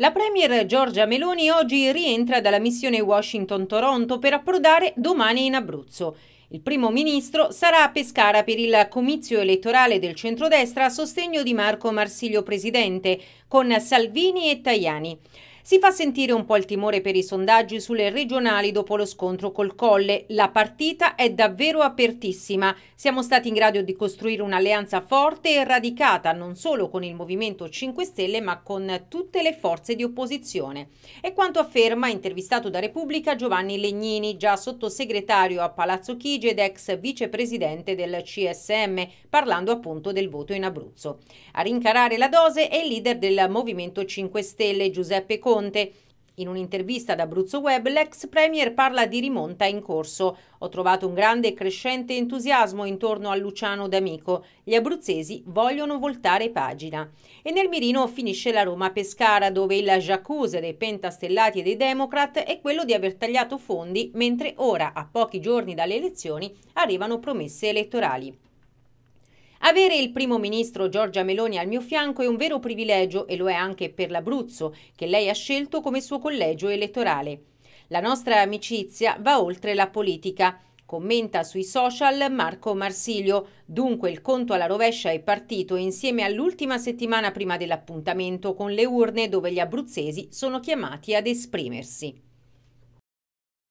La Premier Giorgia Meloni oggi rientra dalla missione Washington-Toronto per approdare domani in Abruzzo. Il primo ministro sarà a Pescara per il comizio elettorale del centrodestra a sostegno di Marco Marsiglio presidente, con Salvini e Tajani. Si fa sentire un po' il timore per i sondaggi sulle regionali dopo lo scontro col Colle. La partita è davvero apertissima. Siamo stati in grado di costruire un'alleanza forte e radicata non solo con il Movimento 5 Stelle ma con tutte le forze di opposizione. È quanto afferma, intervistato da Repubblica, Giovanni Legnini, già sottosegretario a Palazzo Chigi Parigi ed ex vicepresidente del CSM, parlando appunto del voto in Abruzzo. A rincarare la dose è il leader del Movimento 5 Stelle, Giuseppe Conte, in un'intervista ad Abruzzo Web l'ex premier parla di rimonta in corso. Ho trovato un grande e crescente entusiasmo intorno a Luciano D'Amico. Gli abruzzesi vogliono voltare pagina. E nel mirino finisce la Roma-Pescara dove il jacuzzi dei pentastellati e dei democrat è quello di aver tagliato fondi mentre ora, a pochi giorni dalle elezioni, arrivano promesse elettorali. Avere il primo ministro Giorgia Meloni al mio fianco è un vero privilegio e lo è anche per l'Abruzzo, che lei ha scelto come suo collegio elettorale. La nostra amicizia va oltre la politica. Commenta sui social Marco Marsilio. Dunque il conto alla rovescia è partito insieme all'ultima settimana prima dell'appuntamento con le urne dove gli abruzzesi sono chiamati ad esprimersi.